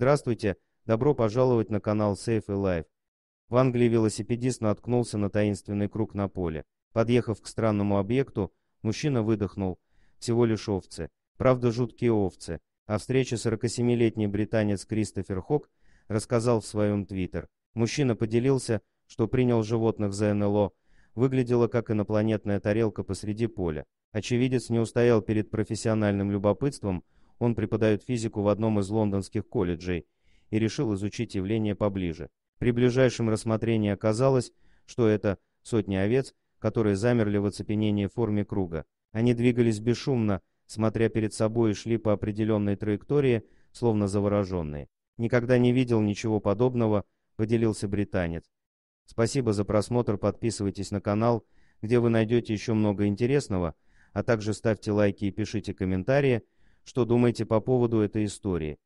Здравствуйте, добро пожаловать на канал Safe и Life. В Англии велосипедист наткнулся на таинственный круг на поле. Подъехав к странному объекту, мужчина выдохнул. Всего лишь овцы. Правда, жуткие овцы. О встрече 47-летний британец Кристофер Хок рассказал в своем твиттер. Мужчина поделился, что принял животных за НЛО, выглядело как инопланетная тарелка посреди поля. Очевидец не устоял перед профессиональным любопытством, он преподает физику в одном из лондонских колледжей и решил изучить явление поближе. При ближайшем рассмотрении оказалось, что это сотни овец, которые замерли в оцепенении в форме круга. Они двигались бесшумно, смотря перед собой и шли по определенной траектории, словно завороженные. «Никогда не видел ничего подобного», — поделился британец. Спасибо за просмотр, подписывайтесь на канал, где вы найдете еще много интересного, а также ставьте лайки и пишите комментарии, что думаете по поводу этой истории.